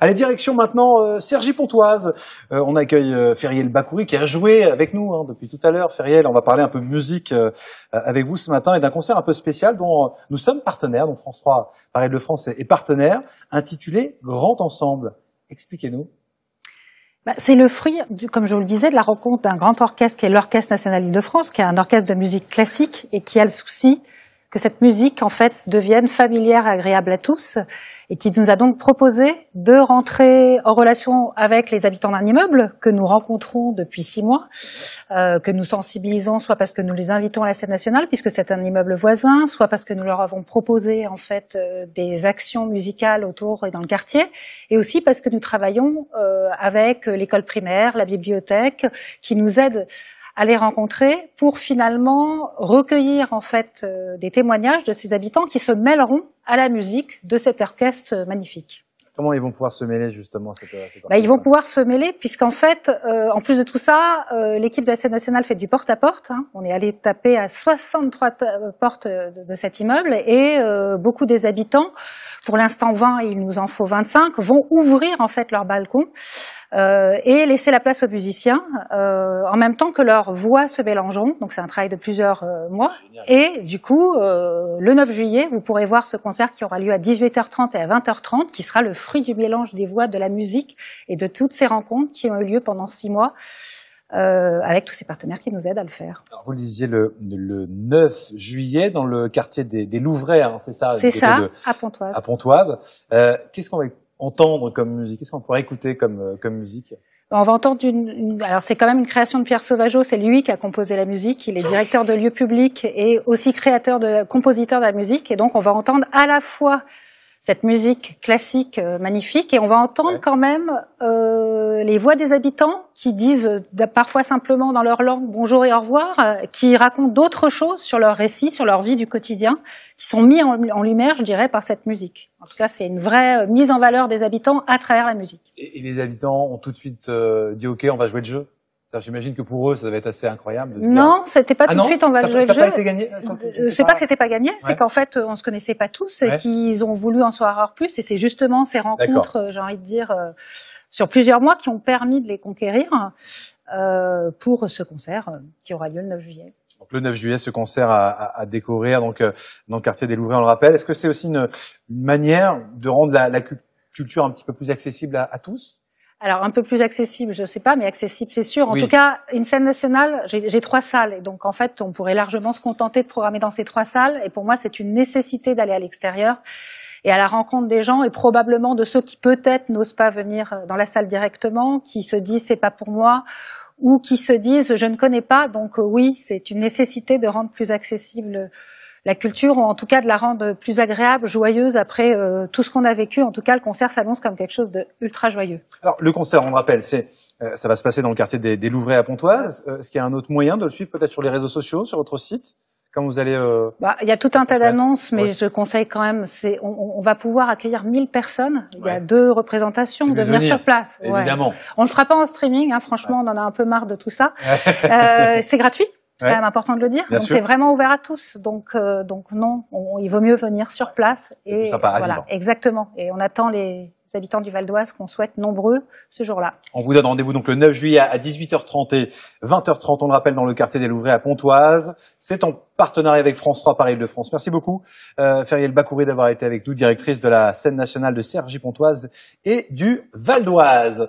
la direction maintenant euh, Sergi Pontoise. Euh, on accueille Fériel euh, Feriel qui a joué avec nous hein, depuis tout à l'heure. Feriel, on va parler un peu musique avec vous ce matin et d'un concert un peu spécial dont nous sommes partenaires, dont France 3 Paris de France est partenaire, intitulé Grand Ensemble. Expliquez-nous. Bah, c'est le fruit, comme je vous le disais, de la rencontre d'un grand orchestre qui est l'Orchestre National de france qui est un orchestre de musique classique et qui a le souci que cette musique en fait devienne familière, agréable à tous, et qui nous a donc proposé de rentrer en relation avec les habitants d'un immeuble que nous rencontrons depuis six mois, euh, que nous sensibilisons soit parce que nous les invitons à la scène nationale puisque c'est un immeuble voisin, soit parce que nous leur avons proposé en fait euh, des actions musicales autour et dans le quartier, et aussi parce que nous travaillons euh, avec l'école primaire, la bibliothèque, qui nous aident à les rencontrer pour finalement recueillir en fait euh, des témoignages de ces habitants qui se mêleront à la musique de cet orchestre magnifique. Comment ils vont pouvoir se mêler justement cette, cette ben, Ils vont pouvoir se mêler puisqu'en fait, euh, en plus de tout ça, euh, l'équipe de la scène nationale fait du porte-à-porte. hein. On est allé taper à 63 portes de, cet immeuble et beaucoup des habitants, pour l'instant 20, il nous en faut 25, vont ouvrir en fait leur balcon euh, et laisser la place aux musiciens euh, en même temps que leurs voix se mélangeront. Donc c'est un travail de plusieurs euh, mois. Et du coup, le 9 juillet, vous pourrez voir ce concert qui aura lieu à 18h30 et à 20h30, qui sera le fruit du mélange des voix, de la musique et de toutes ces rencontres qui ont eu lieu pendant six mois. Euh, avec tous ces partenaires qui nous aident à le faire. Alors, vous le disiez le, le 9 juillet dans le quartier des, des Louvrais, hein, c'est ça C'est ça, à Pontoise. À Pontoise. Euh, Qu'est-ce qu'on va entendre comme musique Qu'est-ce qu'on pourrait écouter comme, euh, comme musique on va entendre une, alors c'est quand même une création de Pierre Sauvageau, c'est lui qui a composé la musique, il est directeur de lieux publics et aussi créateur de compositeur de la musique et donc on va entendre à la fois cette musique classique euh, magnifique et on va entendre quand même euh, les voix des habitants qui disent euh, parfois simplement dans leur langue bonjour et au revoir, qui racontent d'autres choses sur leur récit, sur leur vie du quotidien, qui sont mis en, lumière, je dirais, par cette musique. En tout cas, c'est une vraie mise en valeur des habitants à travers la musique. et les habitants ont tout de suite dit ok, on va jouer le jeu J'imagine que pour eux, ça devait être assez incroyable. De Non, c'était pas ah tout de suite on va jouer le jeu. Pas gagné, c'est pas... pas que c'était pas gagné, c'est qu'en fait on se connaissait pas tous et qu'ils ont voulu en savoir plus. Et c'est justement ces rencontres, euh, j'ai envie de dire, euh, sur plusieurs mois, qui ont permis de les conquérir euh, pour ce concert euh, qui aura lieu le 9 juillet. Donc le 9 juillet, ce concert à, à, découvrir donc dans le quartier des Louvres, on le rappelle. Est-ce que c'est aussi une, une, manière de rendre la, la, culture un petit peu plus accessible à tous alors un peu plus accessible, je ne sais pas, mais accessible c'est sûr. En tout cas, une scène nationale, j'ai trois salles, et donc en fait, on pourrait largement se contenter de programmer dans ces trois salles. Et pour moi, c'est une nécessité d'aller à l'extérieur et à la rencontre des gens et probablement de ceux qui peut-être n'osent pas venir euh, dans la salle directement, qui se disent c'est pas pour moi ou qui se disent je ne connais pas. Donc euh, oui, c'est une nécessité de rendre plus accessible la culture, ou en tout cas de la rendre plus agréable, joyeuse après euh, tout ce qu'on a vécu. En tout cas, le concert s'annonce comme quelque chose de ultra joyeux. Alors le concert, on le rappelle, c'est euh, ça va se passer dans le quartier des, des à Pontoise. Euh, est-ce qu'il y a un autre moyen de le suivre, peut-être sur les réseaux sociaux, sur votre site quand vous allez bah, Il y a tout un tas d'annonces, mais je conseille quand même, c'est, on, va pouvoir accueillir 1000 personnes. Il y a deux représentations, de venir, sur place. Évidemment. On ne le fera pas en streaming, hein, franchement, on en a un peu marre de tout ça. c'est gratuit, c'est quand même important de le dire. donc c'est vraiment ouvert à tous. Donc euh, donc non, il vaut mieux venir sur place et sympa, voilà, exactement. Et on attend les habitants du Val d'Oise qu'on souhaite nombreux ce jour-là. On vous donne rendez-vous donc le 9 juillet à 18h30 et 20h30, on le rappelle, dans le quartier des Louvrés à Pontoise. C'est en partenariat avec France 3 Paris Île-de-France. Merci beaucoup, euh, Feriel Bacouré, d'avoir été avec nous, directrice de la scène nationale de Sergi Pontoise et du Val d'Oise.